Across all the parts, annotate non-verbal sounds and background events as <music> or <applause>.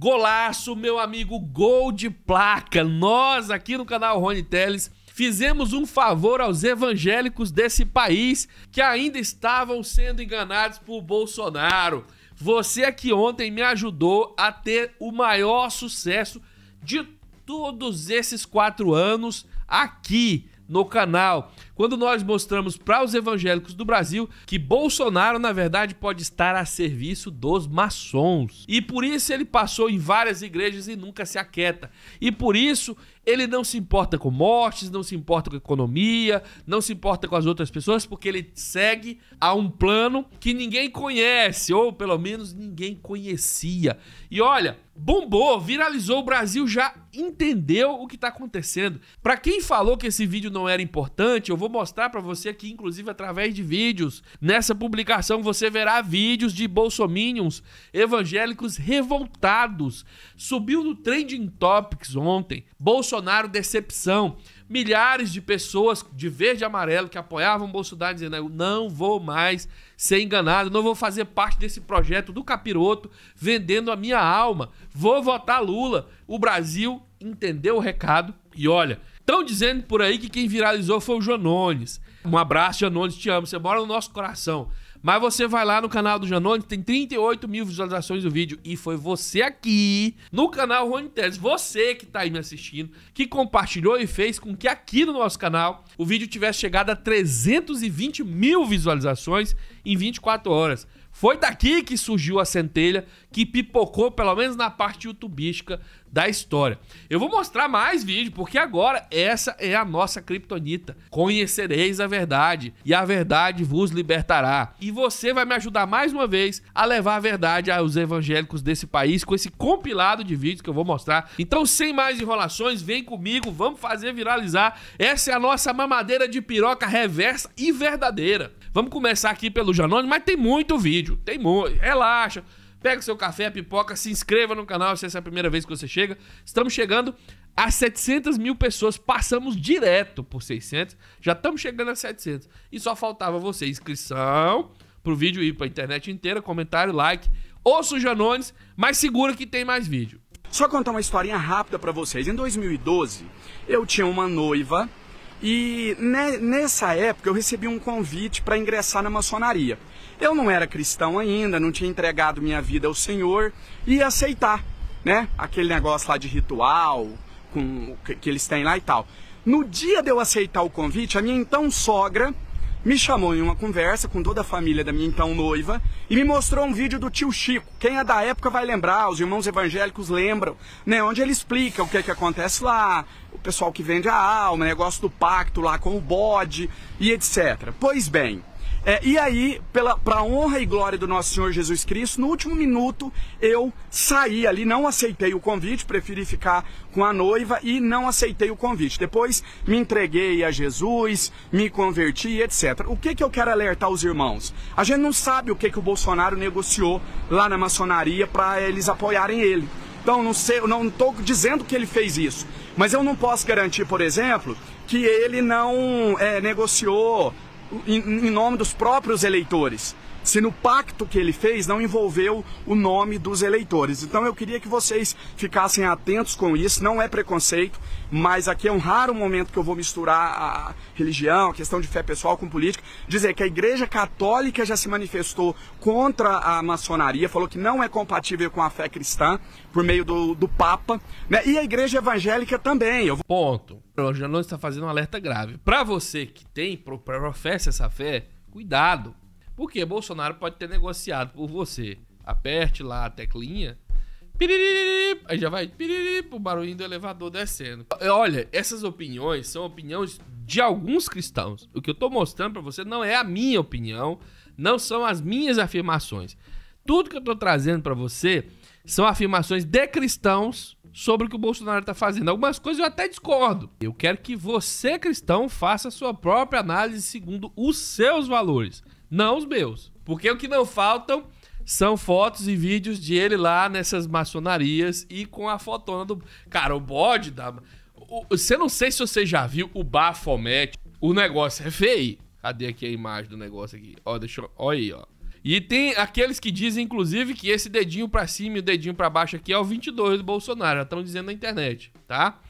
Golaço, meu amigo, gol de placa. Nós aqui no canal Rony Teles fizemos um favor aos evangélicos desse país que ainda estavam sendo enganados por Bolsonaro. Você aqui ontem me ajudou a ter o maior sucesso de todos esses quatro anos aqui no canal. Quando nós mostramos para os evangélicos do Brasil que Bolsonaro, na verdade, pode estar a serviço dos maçons. E por isso ele passou em várias igrejas e nunca se aquieta. E por isso ele não se importa com mortes, não se importa com economia, não se importa com as outras pessoas, porque ele segue a um plano que ninguém conhece, ou pelo menos ninguém conhecia. E olha, bombou, viralizou, o Brasil já entendeu o que está acontecendo. Para quem falou que esse vídeo não era importante, eu vou mostrar para você aqui, inclusive através de vídeos. Nessa publicação você verá vídeos de bolsominions evangélicos revoltados. Subiu no Trending Topics ontem. Bolsonaro decepção milhares de pessoas de verde e amarelo que apoiavam o Bolsonaro, dizendo: Eu não vou mais ser enganado, não vou fazer parte desse projeto do capiroto vendendo a minha alma, vou votar Lula. O Brasil entendeu o recado e olha. Estão dizendo por aí que quem viralizou foi o Janones. Um abraço, Janones, te amo. Você mora no nosso coração. Mas você vai lá no canal do Janone, tem 38 mil visualizações do vídeo. E foi você aqui, no canal Rony Teles, você que tá aí me assistindo, que compartilhou e fez com que aqui no nosso canal o vídeo tivesse chegado a 320 mil visualizações em 24 horas. Foi daqui que surgiu a centelha que pipocou, pelo menos na parte youtubística da história. Eu vou mostrar mais vídeo, porque agora essa é a nossa criptonita. Conhecereis a verdade, e a verdade vos libertará. E você vai me ajudar mais uma vez a levar a verdade aos evangélicos desse país com esse compilado de vídeos que eu vou mostrar. Então, sem mais enrolações, vem comigo, vamos fazer viralizar. Essa é a nossa mamadeira de piroca reversa e verdadeira. Vamos começar aqui pelo Janone, mas tem muito vídeo, tem muito. Relaxa. Pega o seu café, a pipoca, se inscreva no canal se essa é a primeira vez que você chega. Estamos chegando a 700 mil pessoas, passamos direto por 600, já estamos chegando a 700. E só faltava você, inscrição pro vídeo ir pra internet inteira, comentário, like. Ouça o Janones, mas segura que tem mais vídeo. Só contar uma historinha rápida para vocês. Em 2012, eu tinha uma noiva e ne, nessa época eu recebi um convite para ingressar na maçonaria. Eu não era cristão ainda, não tinha entregado minha vida ao Senhor e ia aceitar, né? Aquele negócio lá de ritual com, que, que eles têm lá e tal. No dia de eu aceitar o convite, a minha então sogra me chamou em uma conversa com toda a família da minha então noiva e me mostrou um vídeo do tio Chico. Quem é da época vai lembrar, os irmãos evangélicos lembram, né? Onde ele explica o que, é que acontece lá, o pessoal que vende a alma, né? o negócio do pacto lá com o bode e etc. Pois bem, é, e aí, para a honra e glória do nosso Senhor Jesus Cristo, no último minuto eu saí ali, não aceitei o convite, preferi ficar com a noiva e não aceitei o convite. Depois me entreguei a Jesus, me converti, etc. O que que eu quero alertar os irmãos? A gente não sabe o que que o Bolsonaro negociou lá na maçonaria para eles apoiarem ele. Então, não sei, não estou dizendo que ele fez isso, mas eu não posso garantir, por exemplo, que ele não é, negociou em, em nome dos próprios eleitores se no pacto que ele fez não envolveu o nome dos eleitores. Então eu queria que vocês ficassem atentos com isso, não é preconceito, mas aqui é um raro momento que eu vou misturar a religião, a questão de fé pessoal com política, dizer que a Igreja Católica já se manifestou contra a maçonaria, falou que não é compatível com a fé cristã, por meio do, do Papa, né? e a Igreja Evangélica também. Eu... Ponto. O Janão está fazendo um alerta grave. Para você que tem, professa essa fé, cuidado porque Bolsonaro pode ter negociado por você. Aperte lá a teclinha. aí já vai piriri, o barulhinho do elevador descendo. Olha, essas opiniões são opiniões de alguns cristãos. O que eu tô mostrando para você não é a minha opinião, não são as minhas afirmações. Tudo que eu tô trazendo para você são afirmações de cristãos sobre o que o Bolsonaro está fazendo. Algumas coisas eu até discordo. Eu quero que você, cristão, faça a sua própria análise segundo os seus valores não os meus. Porque o que não faltam são fotos e vídeos de ele lá nessas maçonarias e com a fotona do. Cara, o bode da. Você não sei se você já viu o Bafomet. O negócio é feio. Cadê aqui a imagem do negócio aqui? Ó, deixa eu... Ó aí, ó. E tem aqueles que dizem, inclusive, que esse dedinho para cima e o dedinho para baixo aqui é o 22 do Bolsonaro. Já estão dizendo na internet, tá?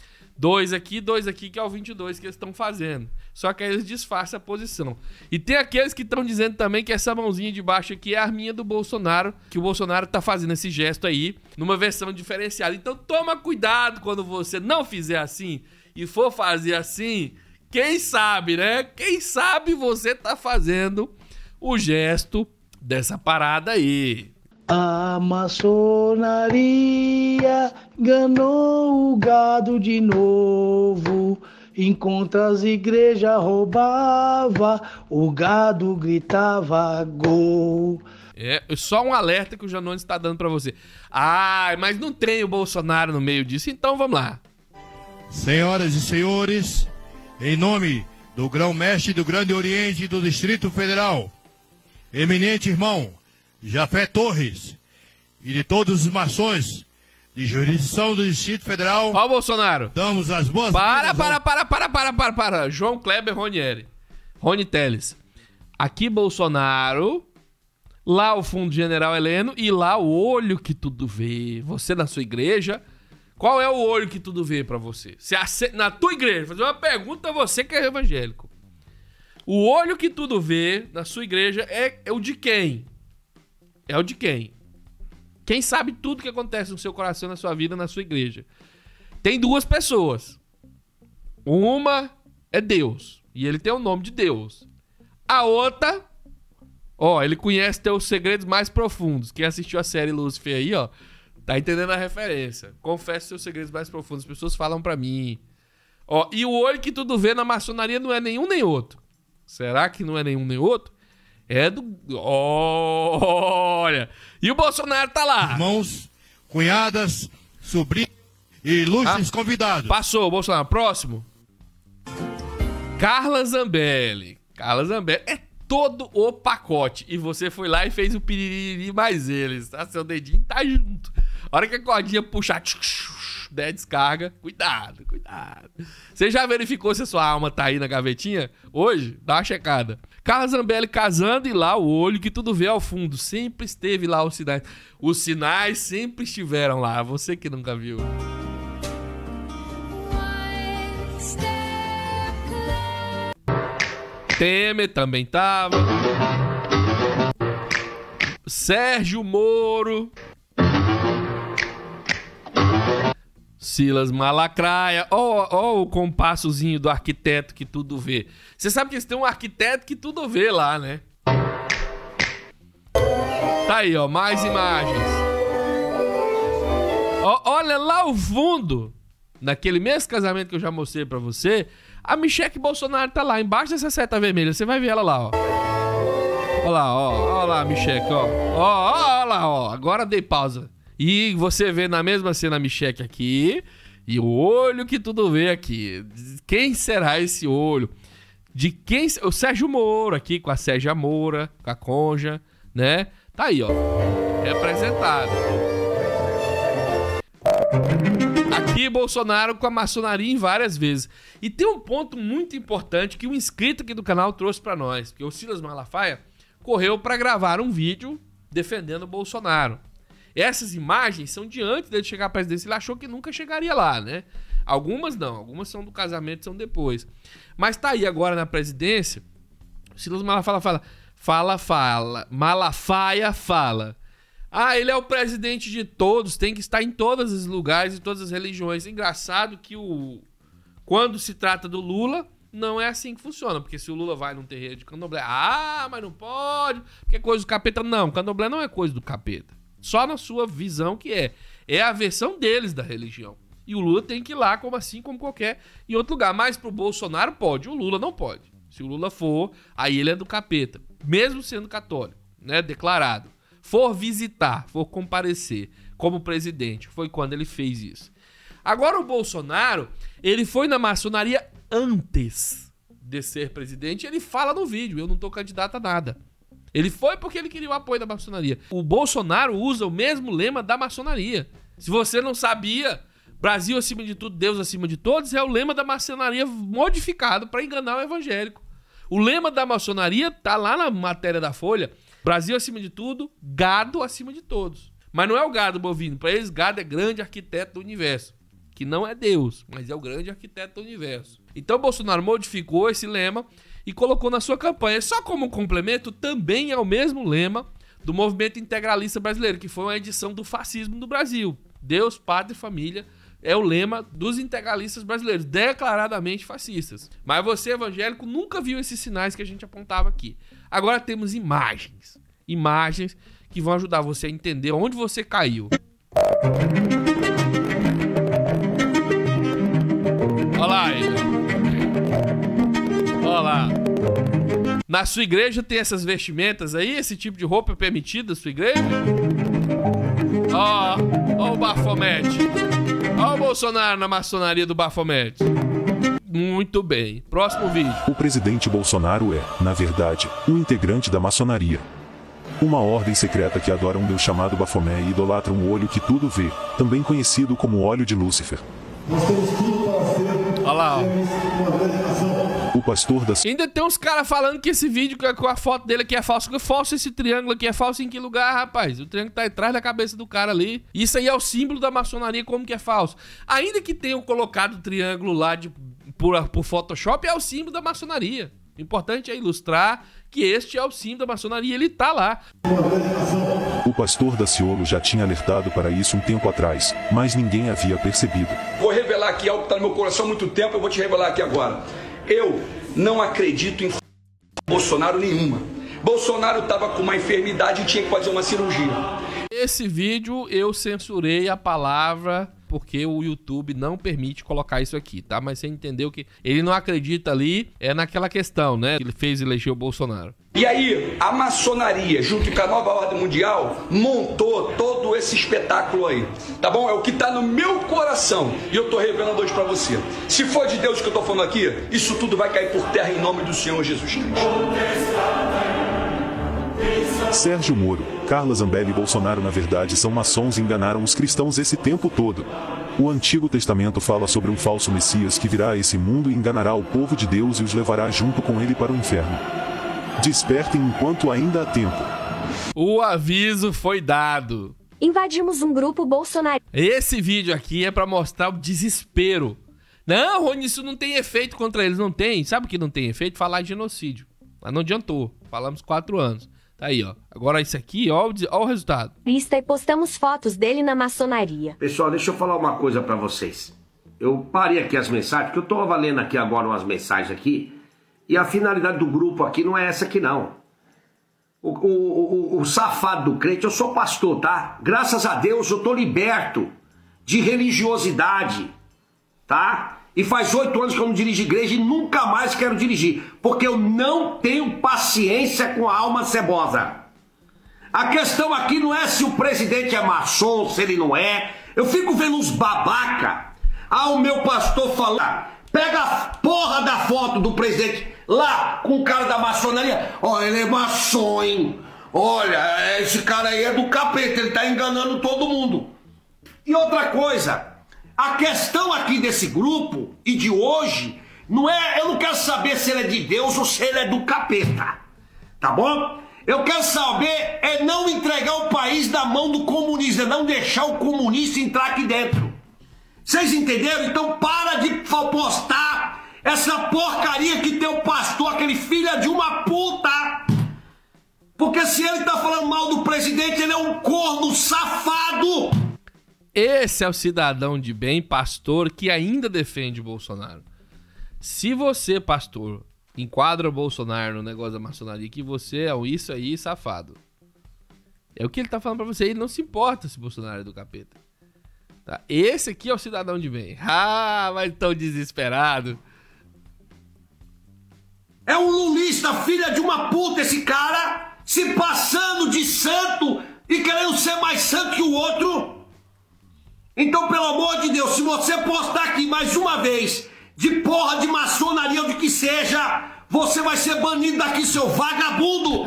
Dois aqui, dois aqui, que é o 22 que eles estão fazendo. Só que aí eles disfarçam a posição. E tem aqueles que estão dizendo também que essa mãozinha de baixo aqui é a arminha do Bolsonaro, que o Bolsonaro tá fazendo esse gesto aí, numa versão diferenciada. Então toma cuidado quando você não fizer assim e for fazer assim. Quem sabe, né? Quem sabe você tá fazendo o gesto dessa parada aí. A maçonaria ganou o gado de novo. Enquanto as igrejas roubava, o gado gritava gol. É, só um alerta que o Janones está dando para você. Ah, mas não tem o Bolsonaro no meio disso, então vamos lá. Senhoras e senhores, em nome do grão-mestre do Grande Oriente do Distrito Federal, eminente irmão Jafé Torres e de todos os maçons de jurisdição do Distrito Federal. Qual Bolsonaro. Damos as boas para, para, para, para, para, para, para. João Kleber Ronieri. Rony Teles. Aqui Bolsonaro, lá o fundo general Heleno e lá o olho que tudo vê. Você na sua igreja, qual é o olho que tudo vê para você? Se ace... na tua igreja, fazer uma pergunta a você que é evangélico. O olho que tudo vê na sua igreja é, é o de quem? É o de quem? Quem sabe tudo que acontece no seu coração, na sua vida, na sua igreja. Tem duas pessoas. Uma é Deus. E ele tem o nome de Deus. A outra, ó, ele conhece teus segredos mais profundos. Quem assistiu a série Lúcifer aí, ó, tá entendendo a referência. Confesso seus segredos mais profundos. As pessoas falam para mim. Ó, e o olho que tudo vê na maçonaria não é nenhum nem outro. Será que não é nenhum nem outro? é do. Olha! E o Bolsonaro tá lá. Irmãos, cunhadas, sobrinhos e ilustres ah, convidados. Passou, Bolsonaro. Próximo. Carla Zambelli. Carla Zambelli é todo o pacote. E você foi lá e fez o piriri mais eles, tá? Seu dedinho tá junto. A hora que a cordinha puxar, der né, descarga, cuidado, cuidado. Você já verificou se a sua alma tá aí na gavetinha? Hoje, dá uma checada. Carla Zambelli casando e lá o olho que tudo vê ao fundo. Sempre esteve lá os sinais. Os sinais sempre estiveram lá. Você que nunca viu. Temer também tava. Sérgio Moro. Silas Malacraia, ó, oh, oh, o compassozinho do arquiteto que tudo vê. Você sabe que tem um arquiteto que tudo vê lá, né? Tá aí, ó, mais imagens. olha lá o fundo, naquele mesmo casamento que eu já mostrei para você, a Michelle Bolsonaro tá lá, embaixo dessa seta vermelha. Você vai ver ela lá, ó. Olha lá, ó, ó lá, Michelle, ó. Ó, ó, ó lá, ó. Agora dei pausa. E você vê na mesma cena a Micheque aqui. E o olho que tudo vê aqui. Quem será esse olho? De quem. O Sérgio Moro aqui, com a Sérgia Moura, com a Conja, né? Tá aí, ó. Representado. Aqui, Bolsonaro com a maçonaria em várias vezes. E tem um ponto muito importante que um inscrito aqui do canal trouxe para nós. Que o Silas Malafaia correu para gravar um vídeo defendendo o Bolsonaro. Essas imagens são de antes dele chegar à presidência Ele achou que nunca chegaria lá, né? Algumas não, algumas são do casamento, são depois. Mas tá aí agora na presidência. Silas Malafaia fala, fala, fala. Malafaia fala. Ah, ele é o presidente de todos, tem que estar em todos os lugares e todas as religiões. Engraçado que o quando se trata do Lula, não é assim que funciona, porque se o Lula vai num terreiro de candomblé, ah, mas não pode, porque é coisa do capeta. Não, candomblé não é coisa do capeta. Só na sua visão que é. É a versão deles da religião. E o Lula tem que ir lá, como assim, como qualquer em outro lugar. Mas pro Bolsonaro pode, o Lula não pode. Se o Lula for, aí ele é do capeta. Mesmo sendo católico, né? Declarado. For visitar, for comparecer como presidente. Foi quando ele fez isso. Agora o Bolsonaro, ele foi na maçonaria antes de ser presidente. Ele fala no vídeo, eu não tô candidato a nada. Ele foi porque ele queria o apoio da maçonaria. O Bolsonaro usa o mesmo lema da maçonaria. Se você não sabia, Brasil acima de tudo, Deus acima de todos, é o lema da maçonaria modificado para enganar o evangélico. O lema da maçonaria tá lá na matéria da Folha. Brasil acima de tudo, gado acima de todos. Mas não é o gado bovino. Para eles, gado é grande arquiteto do universo. Que não é Deus, mas é o grande arquiteto do universo. Então Bolsonaro modificou esse lema e colocou na sua campanha. Só como complemento, também é o mesmo lema do movimento integralista brasileiro, que foi uma edição do fascismo no Brasil. Deus, padre, e família é o lema dos integralistas brasileiros, declaradamente fascistas. Mas você, evangélico, nunca viu esses sinais que a gente apontava aqui. Agora temos imagens. Imagens que vão ajudar você a entender onde você caiu. Olha lá, Na sua igreja tem essas vestimentas aí? Esse tipo de roupa é permitida na sua igreja? Ó, oh, ó oh o Bafomete. Ó oh o Bolsonaro na maçonaria do Bafomete. Muito bem. Próximo vídeo. O presidente Bolsonaro é, na verdade, um integrante da maçonaria. Uma ordem secreta que adora um deus chamado Bafomé e idolatra um olho que tudo vê, também conhecido como olho de Lúcifer. Nós temos tudo para ser Olha lá, ó o pastor das... Ainda tem uns caras falando que esse vídeo é com a foto dele aqui é falso. Que falso esse triângulo aqui? É falso em que lugar, rapaz? O triângulo tá atrás da cabeça do cara ali. Isso aí é o símbolo da maçonaria, como que é falso. Ainda que tenham colocado o triângulo lá de, por, por Photoshop, é o símbolo da maçonaria. O importante é ilustrar que este é o símbolo da maçonaria, ele tá lá. O pastor Daciolo já tinha alertado para isso um tempo atrás, mas ninguém havia percebido. Vou revelar aqui algo que está no meu coração há muito tempo, eu vou te revelar aqui agora. Eu não acredito em Bolsonaro nenhuma. Bolsonaro estava com uma enfermidade e tinha que fazer uma cirurgia. Esse vídeo eu censurei a palavra porque o YouTube não permite colocar isso aqui, tá? Mas você entendeu que ele não acredita ali, é naquela questão, né? Ele fez eleger o Bolsonaro. E aí, a maçonaria, junto com a nova ordem mundial, montou todo esse espetáculo aí. Tá bom? É o que tá no meu coração. E eu tô revelando hoje para você. Se for de Deus que eu tô falando aqui, isso tudo vai cair por terra em nome do Senhor Jesus Cristo. Sérgio Moro, Carla Zambelli e Bolsonaro na verdade são maçons e enganaram os cristãos esse tempo todo. O Antigo Testamento fala sobre um falso Messias que virá a esse mundo e enganará o povo de Deus e os levará junto com ele para o inferno. Despertem enquanto ainda há tempo. O aviso foi dado. Invadimos um grupo Bolsonaro. Esse vídeo aqui é para mostrar o desespero. Não, Rony, isso não tem efeito contra eles. Não tem. Sabe o que não tem efeito? Falar de genocídio. Mas não adiantou. Falamos quatro anos. Tá aí, ó. Agora isso aqui, ó, ó o resultado. Lista e postamos fotos dele na maçonaria. Pessoal, deixa eu falar uma coisa para vocês. Eu parei aqui as mensagens, porque eu tô valendo aqui agora umas mensagens aqui. E a finalidade do grupo aqui não é essa aqui, não. O, o, o, o safado do crente, eu sou pastor, tá? Graças a Deus eu tô liberto de religiosidade, tá? E faz oito anos que eu não dirijo igreja e nunca mais quero dirigir, porque eu não tenho paciência com a alma cebosa. A questão aqui não é se o presidente é maçom, se ele não é. Eu fico vendo uns babaca. Ah, o meu pastor falar. Pega a porra da foto do presidente lá com o cara da maçonaria. Ó, oh, ele é maçom, hein? Olha, esse cara aí é do capeta, ele tá enganando todo mundo. E outra coisa, a questão aqui desse grupo e de hoje não é, eu não quero saber se ele é de Deus ou se ele é do capeta. Tá bom? Eu quero saber é não entregar o país na mão do comunista, é não deixar o comunista entrar aqui dentro. Vocês entenderam? Então para de postar essa porcaria que tem o pastor, aquele filho de uma puta. Porque se ele tá falando mal do presidente, ele é um corno safado esse é o cidadão de bem, pastor, que ainda defende Bolsonaro. Se você, pastor, enquadra Bolsonaro no negócio da maçonaria, que você é um isso aí, safado. É o que ele tá falando pra você, ele não se importa se Bolsonaro é do capeta. Tá? Esse aqui é o cidadão de bem. <laughs> Ah, mas tão desesperado. É um lulista, filha de uma puta, esse cara, se passando de santo e querendo ser mais santo que o outro. Então, pelo amor de Deus, se você postar aqui mais uma vez de porra de maçonaria ou de que seja, você vai ser banido daqui, seu vagabundo!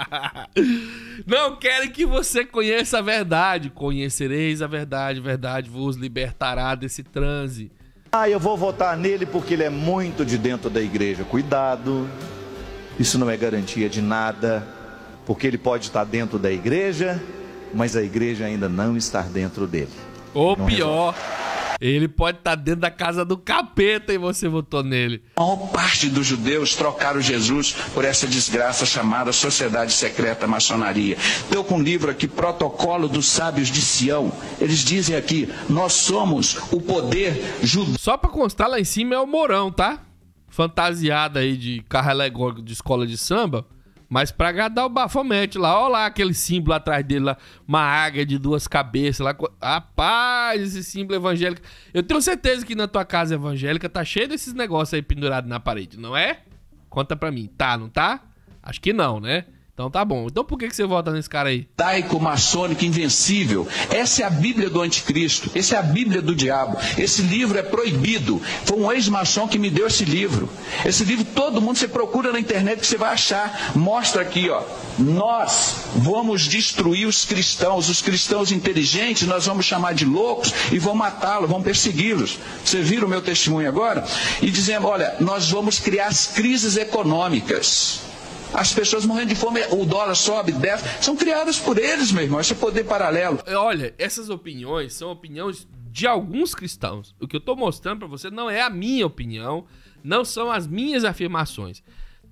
<laughs> Não quero que você conheça a verdade. Conhecereis a verdade, verdade vos libertará desse transe. Ah, eu vou votar nele porque ele é muito de dentro da igreja. Cuidado, isso não é garantia de nada, porque ele pode estar dentro da igreja, mas a igreja ainda não está dentro dele. Ou não pior, resolve. ele pode estar tá dentro da casa do capeta e você votou nele. A maior parte dos judeus trocaram Jesus por essa desgraça chamada sociedade secreta maçonaria. Estou com um livro aqui, Protocolo dos Sábios de Sião. Eles dizem aqui, nós somos o poder judeu. Só para constar lá em cima é o Mourão, tá? Fantasiado aí de carro alegórico de escola de samba mas pra agradar o Bafomete lá, olha lá aquele símbolo atrás dele lá, uma águia de duas cabeças lá. Rapaz, esse símbolo evangélico. Eu tenho certeza que na tua casa evangélica tá cheio desses negócios aí pendurados na parede, não é? Conta pra mim, tá, não tá? Acho que não, né? Então tá bom. Então por que, que você vota nesse cara aí? Taico maçônico, invencível. Essa é a Bíblia do anticristo. Essa é a Bíblia do diabo. Esse livro é proibido. Foi um ex-maçom que me deu esse livro. Esse livro todo mundo você procura na internet que você vai achar. Mostra aqui, ó. Nós vamos destruir os cristãos. Os cristãos inteligentes nós vamos chamar de loucos e vamos matá-los, vamos persegui-los. Você viram o meu testemunho agora? E dizendo, olha, nós vamos criar as crises econômicas. As pessoas morrendo de fome, o dólar sobe, desce. São criadas por eles, meu irmão. Esse é poder paralelo. É, olha, essas opiniões são opiniões de alguns cristãos. O que eu estou mostrando para você não é a minha opinião, não são as minhas afirmações.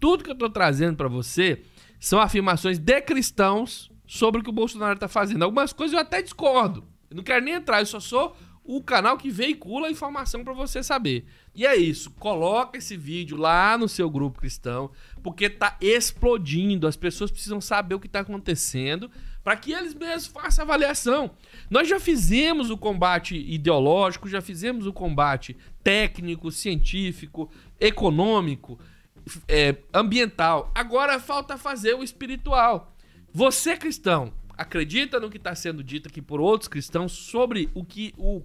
Tudo que eu estou trazendo para você são afirmações de cristãos sobre o que o Bolsonaro está fazendo. Algumas coisas eu até discordo. Eu não quero nem entrar, eu só sou o canal que veicula a informação para você saber. E é isso. Coloca esse vídeo lá no seu grupo cristão, porque tá explodindo. As pessoas precisam saber o que está acontecendo para que eles mesmos façam a avaliação. Nós já fizemos o combate ideológico, já fizemos o combate técnico, científico, econômico, é, ambiental. Agora falta fazer o espiritual. Você, cristão, acredita no que está sendo dito aqui por outros cristãos sobre o que o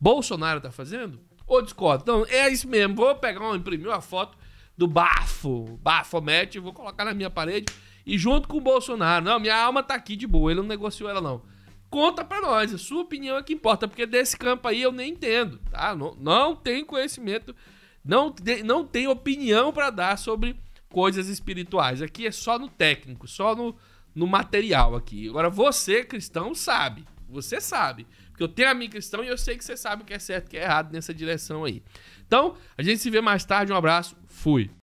Bolsonaro está fazendo? ou discordo. Então, é isso mesmo. Vou pegar, um, imprimir uma foto do bafo, bafomete, vou colocar na minha parede e junto com o Bolsonaro. Não, minha alma tá aqui de boa, ele não negociou ela não. Conta pra nós, a sua opinião é que importa, porque desse campo aí eu nem entendo, tá? Não, não tenho conhecimento, não, não tenho opinião para dar sobre coisas espirituais. Aqui é só no técnico, só no, no material aqui. Agora você, cristão, sabe. Você sabe. Porque eu tenho a minha cristão e eu sei que você sabe o que é certo e o que é errado nessa direção aí. Então, a gente se vê mais tarde. Um abraço. Fui.